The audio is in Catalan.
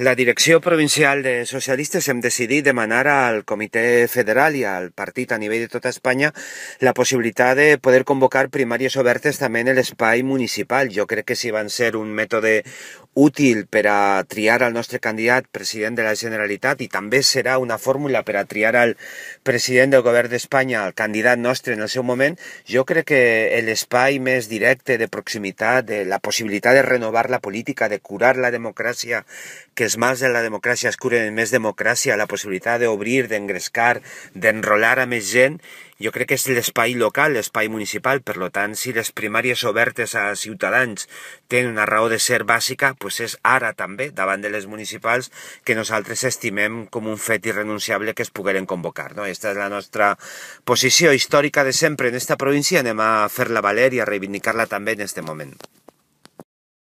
La direcció provincial de socialistes hem decidit demanar al Comitè Federal i al partit a nivell de tota Espanya la possibilitat de poder convocar primàries obertes també en l'espai municipal. Jo crec que si van ser un mètode útil per a triar al nostre candidat president de la Generalitat i també serà una fórmula per a triar al president del govern d'Espanya, al candidat nostre en el seu moment, jo crec que l'espai més directe de proximitat, de la possibilitat de renovar la política, de curar la democràcia que les mans de la democràcia es curen en més democràcia, la possibilitat d'obrir, d'engrescar, d'enrolar a més gent, jo crec que és l'espai local, l'espai municipal, per lo tant, si les primàries obertes a ciutadans tenen una raó de ser bàsica, doncs és ara també, davant de les municipals, que nosaltres estimem com un fet irrenunciable que es pogueren convocar. No? Aquesta és la nostra posició històrica de sempre en esta província, anem a fer-la valer i a reivindicar-la també en este moment.